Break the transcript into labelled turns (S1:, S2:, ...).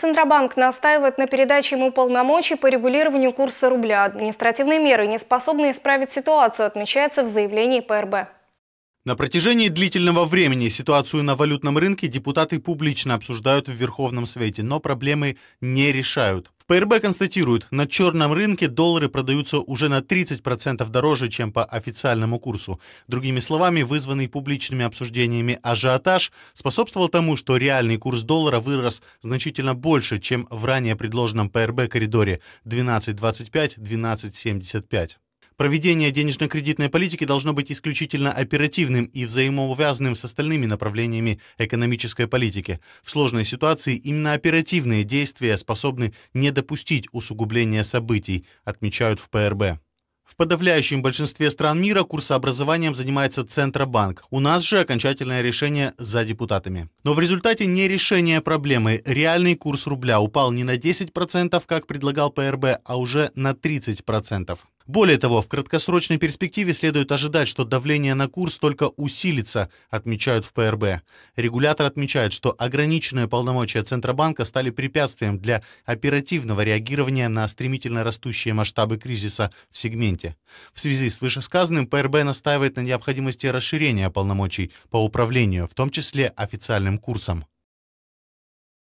S1: Центробанк настаивает на передаче ему полномочий по регулированию курса рубля. Административные меры не способны исправить ситуацию, отмечается в заявлении ПРБ.
S2: На протяжении длительного времени ситуацию на валютном рынке депутаты публично обсуждают в Верховном Совете, но проблемы не решают. ПРБ констатирует, на черном рынке доллары продаются уже на 30% дороже, чем по официальному курсу. Другими словами, вызванный публичными обсуждениями ажиотаж способствовал тому, что реальный курс доллара вырос значительно больше, чем в ранее предложенном ПРБ коридоре 12.25-12.75. Проведение денежно-кредитной политики должно быть исключительно оперативным и взаимоувязанным с остальными направлениями экономической политики. В сложной ситуации именно оперативные действия способны не допустить усугубления событий, отмечают в ПРБ. В подавляющем большинстве стран мира курсообразованием занимается Центробанк. У нас же окончательное решение за депутатами. Но в результате не решение проблемы. Реальный курс рубля упал не на 10%, как предлагал ПРБ, а уже на 30%. Более того, в краткосрочной перспективе следует ожидать, что давление на курс только усилится, отмечают в ПРБ. Регулятор отмечает, что ограниченные полномочия Центробанка стали препятствием для оперативного реагирования на стремительно растущие масштабы кризиса в сегменте. В связи с вышесказанным ПРБ настаивает на необходимости расширения полномочий по управлению, в том числе официальным курсом.